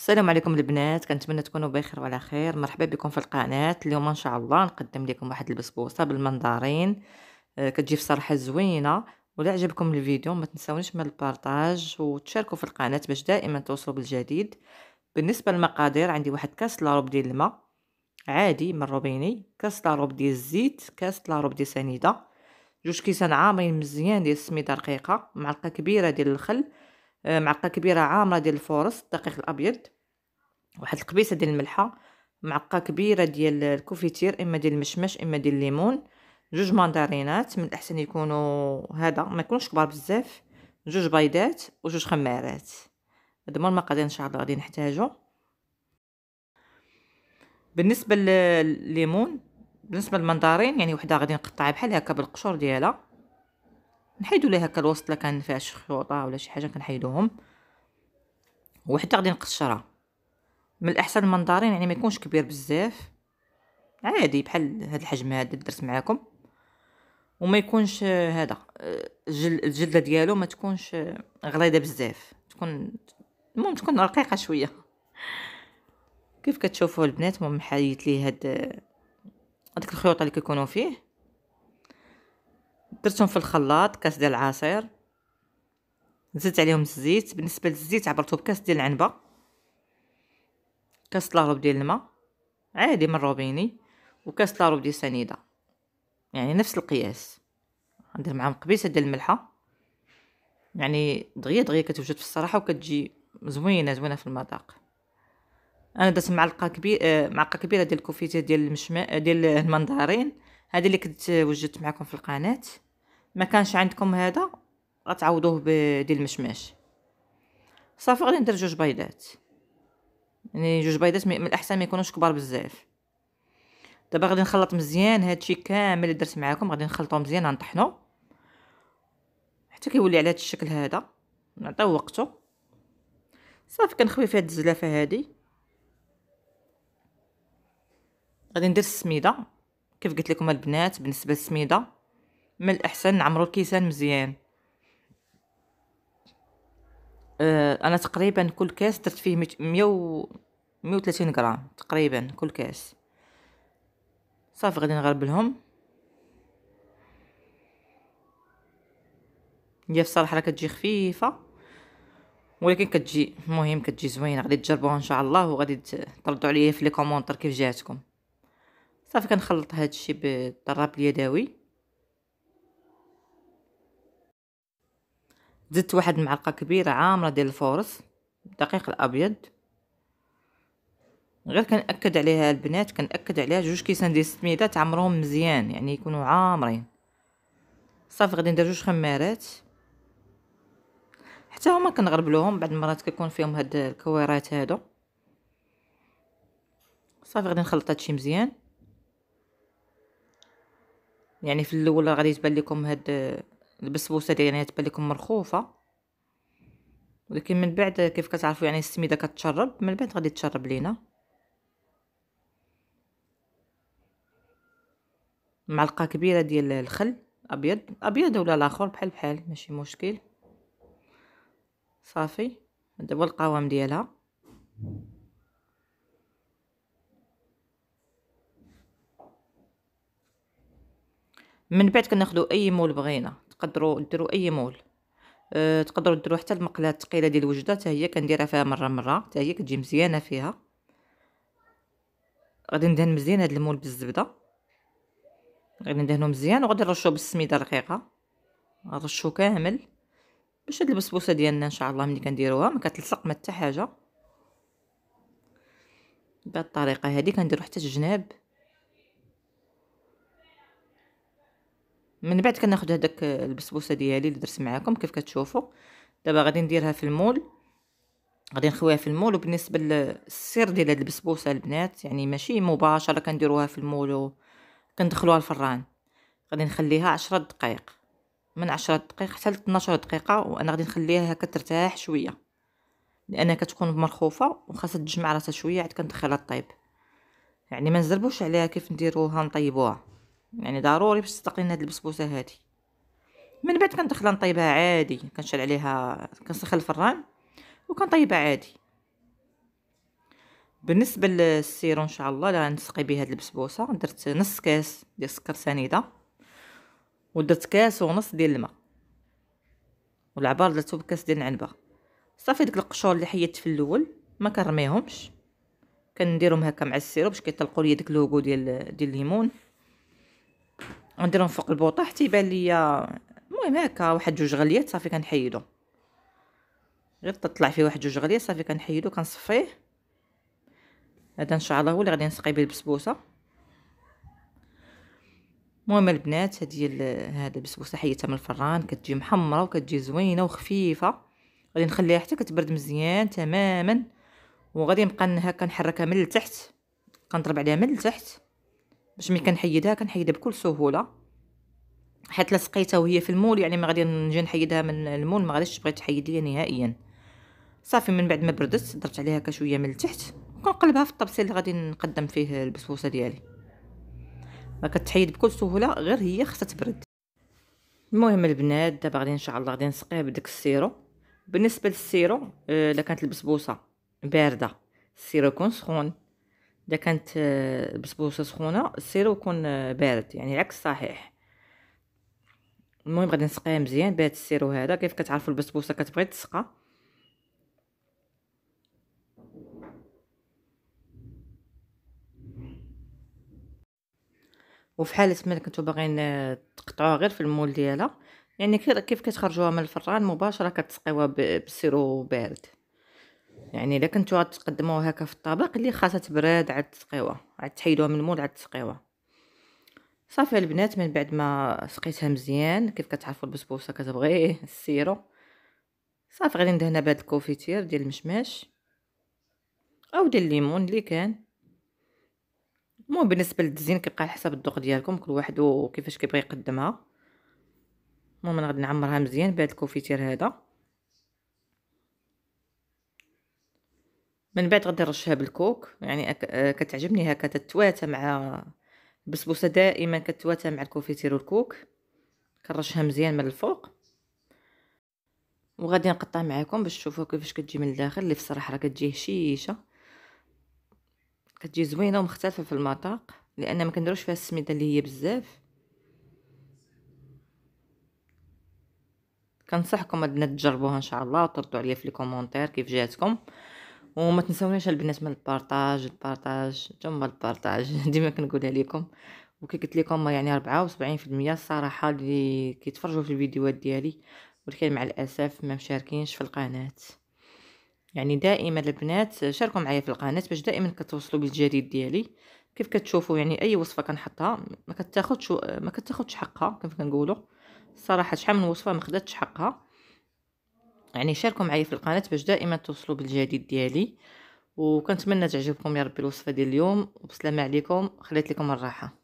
السلام عليكم البنات كنتمنى تكونوا بخير وعلى خير مرحبا بكم في القناه اليوم ان شاء الله نقدم لكم واحد البسبوسه بالمندارين آه، كتجي كتجي صراحه زوينه ولا عجبكم الفيديو ما تنساونيش من البارطاج وتشاركوا في القناه باش دائما توصلوا بالجديد بالنسبه للمقادير عندي واحد كاس لاروب ديال الماء عادي من روبيني كاس لاروب ديال الزيت كاس لاروب ديال سنيده جوج كيسان عامرين مزيان ديال السميده رقيقه معلقه كبيره ديال الخل آه، معلقه كبيره عامره ديال الفورص الدقيق الابيض واحد القبيصه ديال الملحه معلقه كبيره ديال الكوفيتير اما ديال المشمش اما ديال الليمون جوج مندرينات من الاحسن يكونوا هذا ما يكونش كبار بزاف جوج بيضات وجوج خمارات هادو هما المقادير ان شاء الله غادي نحتاجو بالنسبه للليمون بالنسبه للمندارين يعني وحده غادي نقطعها بحال هكا بالقشور ديالها نحيدو ليه هكا الوسط لا كان فيها خيوطه ولا شي حاجه كنحيدوهم وحتى غادي نقشرها من الاحسن المنظارين يعني ما يكونش كبير بزاف عادي بحال هذا الحجم هذا درت معاكم وما يكونش آه، هذا آه، الجلده ديالو ما تكونش آه، غليظه بزاف تكون المهم تكون رقيقه شويه كيف كتشوفوا البنات المهم حيت ليه هاد هذيك الخيوط اللي كيكونوا فيه درتهم في الخلاط كاس ديال العصير زدت عليهم الزيت بالنسبه للزيت عبرته بكاس ديال العنبه كاس لاروب ديال الماء عادي من روبيني وكاس لاروب ديال سنيده يعني نفس القياس ندير معاهم قبيصه ديال الملحه يعني دغيا دغيا كتوجد في الصراحه وكتجي زوينه زوينه في المذاق انا درت معلقه كبيره آه، معلقه كبيره ديال الكوفيتا ديال المشماء ديال المندارين هذه اللي كنت وجدت معكم في القناه ما كانش عندكم هذا غتعوضوه بديال المشماش صافي غادي ندير جوج بيضات يعني جوج بيضات من الاحسن ما يكونوش كبار بزاف دابا غادي نخلط مزيان هادشي كامل اللي درت معاكم غادي نخلطو مزيان غنطحنو حتى كيولي على هاد الشكل هذا نعطيو وقته صافي كنخوي في هاد الزلافه هادي غادي ندير السميده كيف قلت لكم البنات بالنسبه للسميده من الأحسن نعمرو الكيسان مزيان أه أنا تقريبا كل كاس درت فيه مية و مية وثلاثين غرام تقريبا كل كاس صافي غادي نغربلهم هي الصراحه راه كتجي خفيفه ولكن كتجي المهم كتجي زوينه غادي تجربوها ان شاء الله وغادي تردوا عليا في لي كومونتير كيف جاتكم صافي كنخلط هذا الشيء بالطراب اليدوي زدت واحد المعلقه كبيره عامره ديال الفورص الدقيق الابيض غير كنأكد عليها البنات كنأكد عليها جوج كيسان ديال السميده تعمرهم مزيان يعني يكونوا عامرين صافي غادي ندير جوج خمارات حتى هما كنغربلوهم بعض المرات كيكون فيهم هاد الكويرات هادو صافي غادي نخلط هادشي مزيان يعني في الاول غادي تبان لكم هاد البسبوسه ديالي يعني تبان لكم مرخوفه ولكن من بعد كيف كتعرفوا يعني السميده كتشرب من بعد غادي تشرب لينا معلقه كبيره ديال الخل ابيض ابيض ولا الاخر بحال بحال ماشي مشكل صافي دابا هو القوام ديالها من بعد كناخذوا اي مول بغينا تقدروا ديروا اي مول أه تقدروا ديروا حتى المقلاة الثقيله ديال الوجده حتى هي كنديرها فيها مره مره حتى هي كتجي مزيانه فيها غادي ندهن مزيان هذا المول بالزبده غادي ندهنو مزيان وغادي نرشوه بالسميده رقيقه نرشو كامل باش هاد البسبوسه ديالنا ان شاء الله ملي كنديروها ما كتلصق ما حتى حاجه بهاد الطريقه هادي كنديرو حتى الجناب من بعد كناخذ هذاك آه، البسبوسه ديالي اللي درت معاكم كيف كتشوفوا دابا غادي نديرها في المول غادي نخويها في المول وبالنسبه للسر ديال هاد البسبوسه البنات يعني ماشي مباشره كنديروها في المول وكندخلوها الفران غادي نخليها عشرة دقائق من عشرة دقائق حتى ل 12 دقيقه وانا غادي نخليها هكا ترتاح شويه لانها كتكون مرخوفه وخاصها تجمع راسها شويه عاد كندخلها طيب يعني ما نزربوش عليها كيف نديروها نطيبوها يعني ضروري باش تستقي هاد البسبوسه هادي من بعد كندخلها نطيبها عادي كنشعل عليها كنسخن الفران وكنطيبها عادي بالنسبه للسيرو ان شاء الله غنسقي به هاد البسبوسه درت نص كاس ديال السكر سنيده ودرت كاس ونص ديال الماء والعبار درتو بكاس ديال العنبه صافي ديك القشور اللي حيدت في الاول ما كنرميهمش كنديرهم هكا مع السيرو باش كيطلقوا لي داك لوغو ديال ديال الليمون نديرهم فوق حتى يبان ليا المهم هكا واحد جوج غليات صافي كنحيدو غير تطلع فيه واحد جوج غليات صافي كنحيدو كنصفيه هذا ان شاء الله هو اللي غادي نسقي به البسبوسه المهم البنات هذه هذا البسبوسه حيدتها من الفران كتجي محمره وكتجي زوينه وخفيفه غادي نخليها حتى كتبرد مزيان تماما وغادي نبقى هكا نحركها من التحت كنضرب عليها من التحت باش ملي كنحيدها كنحيدها بكل سهوله حيت لسقيتها وهي في المول يعني ما غادي نجي نحيدها من المول ما غاديش تبغي تحيد ليا نهائيا صافي من بعد ما بردت درت عليها كشويه من التحت وكنقلبها في الطبسيل اللي غادي نقدم فيه البسبوسه ديالي ما كتحيد بكل سهوله غير هي خاصها تبرد المهم البنات دابا غادي ان شاء الله غادي نسقيها بداك السيرو بالنسبه للسيرو آه، الا كانت البسبوسه بارده السيرو يكون سخون اذا كانت آه، بسبوسه سخونه السيرو يكون آه، بارد يعني العكس صحيح المهم غادي نسقيها مزيان بهذا السيرو هذا كيف كتعرفوا البسبوسه كتبغي تسقى وفي حاله ما كنتو باغيين آه، تقطعوها غير في المول ديالها يعني كيف كتخرجوها من الفران مباشره كتسقيوها بالسيرو بارد يعني الا كنتو غتقدموه هكا في الطبق اللي خاصها تبرد عاد تسقيوه عاد تحيدوه من المول عاد تسقيوه صافي البنات من بعد ما سقيتها مزيان كيف كتعرفوا البسبوسه كتبغي السيرو صافي غادي ندهنا بهاد الكوفيتير ديال المشماش او ديال الليمون اللي كان المهم بالنسبه للتزيين كيبقى على حسب الذوق ديالكم كل واحد وكيفاش كيبغي يقدمها المهم انا غادي نعمرها مزيان بهاد الكوفيتير هذا من بعد غادي نرشها بالكوك يعني أك... آه، كتعجبني هكا تتواتى مع البسبوسه دائما كتواتى مع الكوفيتير والكوك كنرشها مزيان من الفوق وغادي نقطع معكم باش تشوفوا كيفاش كتجي من الداخل اللي في الصراحه راه كتجي هشيشه كتجي زوينه ومختلفه في المذاق لان ما كنديروش فيها السميده اللي هي بزاف كنصحكم انكم تجربوها ان شاء الله وتردوا عليا في لي كومونتير كيف جاتكم وما تنساوناش البنات من البارطاج البارطاج تما البارطاج ديما كنقولها لكم وكي قلت لكم يعني 74% الصراحه اللي كيتفرجوا في الفيديوهات ديالي ولكن مع الاسف ما مشاركينش في القناه يعني دائما البنات شاركوا معايا في القناه باش دائما كتوصلوا بالجديد ديالي كيف كتشوفوا يعني اي وصفه كنحطها ما كتاخذش ما كتاخذش حقها كيف كنقولوا الصراحه شحال من وصفه ما خداتش حقها يعني شاركوا معايا في القناه باش دائما توصلوا بالجديد ديالي وكنتمنى تعجبكم يا ربي الوصفه ديال اليوم وبسلامه عليكم خليت لكم الراحه